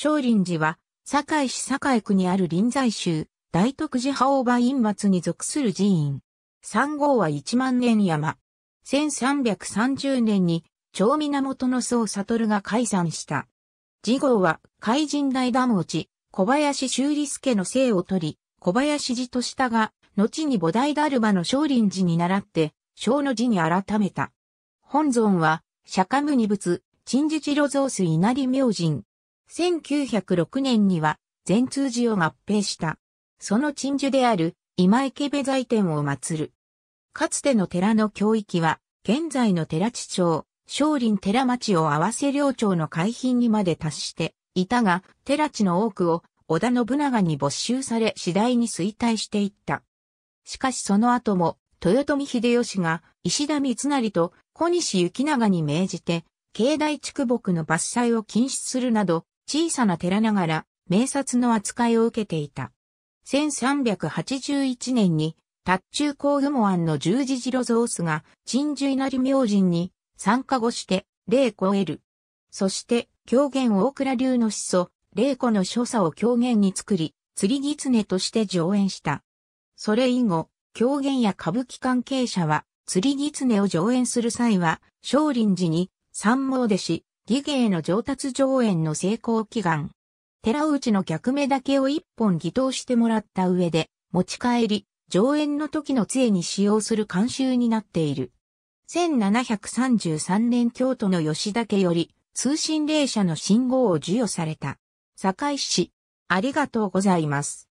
少林寺は、堺市堺区にある臨済宗、大徳寺派大場院末に属する寺院。三号は一万年山。1330年に、長源の宗悟が解散した。次号は、海人大ダム落ち、小林修理助の姓を取り、小林寺としたが、後に菩提ダルバの少林寺に倣って、小の寺に改めた。本尊は、釈迦無二仏、陳寺寺路造水稲荷明神、1906年には全通寺を合併した。その鎮守である今池部財天を祀る。かつての寺の教域は、現在の寺地町、少林寺町を合わせ領町の海浜にまで達して、いたが、寺地の多くを織田信長に没収され次第に衰退していった。しかしその後も、豊臣秀吉が石田三成と小西行長に命じて、境内畜牧の伐採を禁止するなど、小さな寺ながら、名刹の扱いを受けていた。1381年に、達中高雲門の十字路ゾースが、陳樹稲荷明神に、参加後して、霊子を得る。そして、狂言大倉流の始祖、霊子の所作を狂言に作り、釣り狐として上演した。それ以後、狂言や歌舞伎関係者は、釣り狐を上演する際は、少林寺に、三毛弟子、義芸の上達上演の成功祈願。寺内の逆目だけを一本祈祷してもらった上で、持ち帰り、上演の時の杖に使用する慣習になっている。1733年京都の吉田家より、通信霊社の信号を授与された。堺市、ありがとうございます。